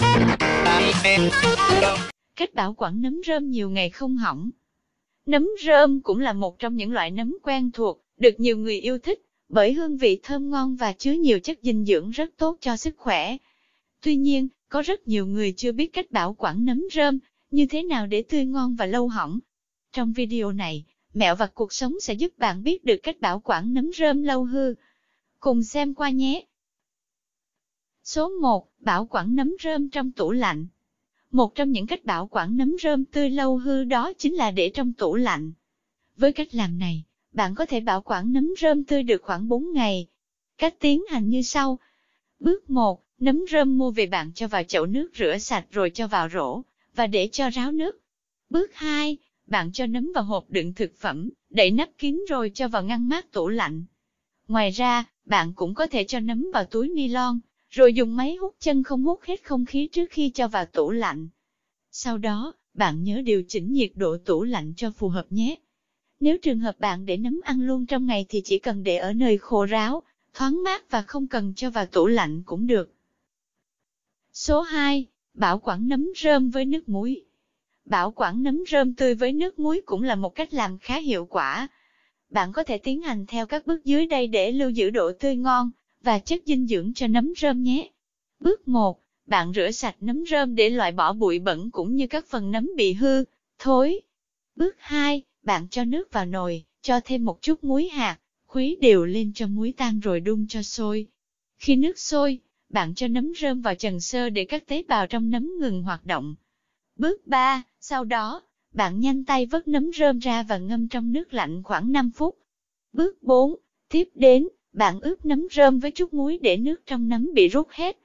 Vâng. Cách bảo quản nấm rơm nhiều ngày không hỏng. Nấm rơm cũng là một trong những loại nấm quen thuộc, được nhiều người yêu thích, bởi hương vị thơm ngon và chứa nhiều chất dinh dưỡng rất tốt cho sức khỏe. Tuy nhiên, có rất nhiều người chưa biết cách bảo quản nấm rơm, như thế nào để tươi ngon và lâu hỏng. Trong video này, Mẹo và Cuộc Sống sẽ giúp bạn biết được cách bảo quản nấm rơm lâu hư. Cùng xem qua nhé! Số 1. Bảo quản nấm rơm trong tủ lạnh. Một trong những cách bảo quản nấm rơm tươi lâu hư đó chính là để trong tủ lạnh. Với cách làm này, bạn có thể bảo quản nấm rơm tươi được khoảng 4 ngày. Cách tiến hành như sau. Bước 1. Nấm rơm mua về bạn cho vào chậu nước rửa sạch rồi cho vào rổ, và để cho ráo nước. Bước 2. Bạn cho nấm vào hộp đựng thực phẩm, đậy nắp kín rồi cho vào ngăn mát tủ lạnh. Ngoài ra, bạn cũng có thể cho nấm vào túi ni lông, rồi dùng máy hút chân không hút hết không khí trước khi cho vào tủ lạnh. Sau đó, bạn nhớ điều chỉnh nhiệt độ tủ lạnh cho phù hợp nhé. Nếu trường hợp bạn để nấm ăn luôn trong ngày thì chỉ cần để ở nơi khô ráo, thoáng mát và không cần cho vào tủ lạnh cũng được. Số 2. Bảo quản nấm rơm với nước muối. Bảo quản nấm rơm tươi với nước muối cũng là một cách làm khá hiệu quả. Bạn có thể tiến hành theo các bước dưới đây để lưu giữ độ tươi ngon, và chất dinh dưỡng cho nấm rơm nhé. Bước 1. Bạn rửa sạch nấm rơm để loại bỏ bụi bẩn cũng như các phần nấm bị hư, thối. Bước 2. Bạn cho nước vào nồi, cho thêm một chút muối hạt, khuấy đều lên cho muối tan rồi đun cho sôi. Khi nước sôi, bạn cho nấm rơm vào trần sơ để các tế bào trong nấm ngừng hoạt động. Bước 3. Sau đó, bạn nhanh tay vớt nấm rơm ra và ngâm trong nước lạnh khoảng 5 phút. Bước 4. Tiếp đến, bạn ướp nấm rơm với chút muối để nước trong nấm bị rút hết.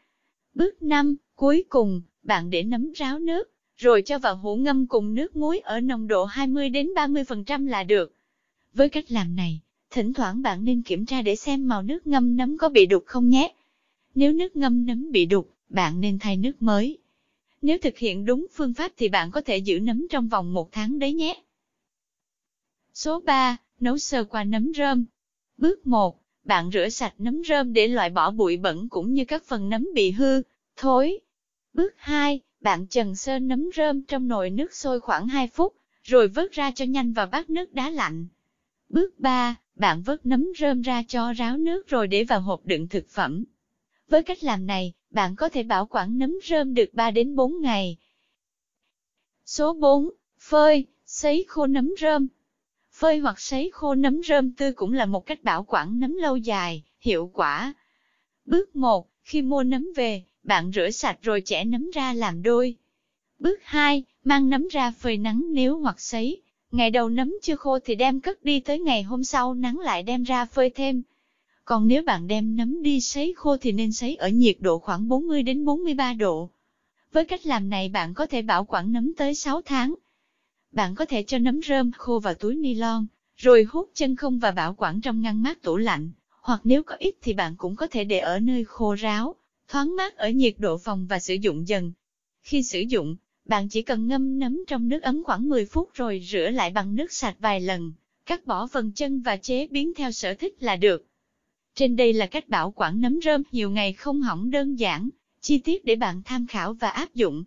Bước 5, cuối cùng, bạn để nấm ráo nước, rồi cho vào hũ ngâm cùng nước muối ở nồng độ 20 đến 30% là được. Với cách làm này, thỉnh thoảng bạn nên kiểm tra để xem màu nước ngâm nấm có bị đục không nhé. Nếu nước ngâm nấm bị đục, bạn nên thay nước mới. Nếu thực hiện đúng phương pháp thì bạn có thể giữ nấm trong vòng một tháng đấy nhé. Số 3. Nấu sơ qua nấm rơm Bước 1. Bạn rửa sạch nấm rơm để loại bỏ bụi bẩn cũng như các phần nấm bị hư, thối. Bước 2, bạn trần sơ nấm rơm trong nồi nước sôi khoảng 2 phút, rồi vớt ra cho nhanh vào bát nước đá lạnh. Bước 3, bạn vớt nấm rơm ra cho ráo nước rồi để vào hộp đựng thực phẩm. Với cách làm này, bạn có thể bảo quản nấm rơm được 3 đến 4 ngày. Số 4, phơi, sấy khô nấm rơm. Phơi hoặc sấy khô nấm rơm tươi cũng là một cách bảo quản nấm lâu dài, hiệu quả. Bước 1. Khi mua nấm về, bạn rửa sạch rồi chẻ nấm ra làm đôi. Bước 2. Mang nấm ra phơi nắng nếu hoặc sấy. Ngày đầu nấm chưa khô thì đem cất đi tới ngày hôm sau nắng lại đem ra phơi thêm. Còn nếu bạn đem nấm đi sấy khô thì nên sấy ở nhiệt độ khoảng 40 đến 43 độ. Với cách làm này bạn có thể bảo quản nấm tới 6 tháng, bạn có thể cho nấm rơm khô vào túi ni lông, rồi hút chân không và bảo quản trong ngăn mát tủ lạnh, hoặc nếu có ít thì bạn cũng có thể để ở nơi khô ráo, thoáng mát ở nhiệt độ phòng và sử dụng dần. Khi sử dụng, bạn chỉ cần ngâm nấm trong nước ấm khoảng 10 phút rồi rửa lại bằng nước sạch vài lần, cắt bỏ phần chân và chế biến theo sở thích là được. Trên đây là cách bảo quản nấm rơm nhiều ngày không hỏng đơn giản, chi tiết để bạn tham khảo và áp dụng.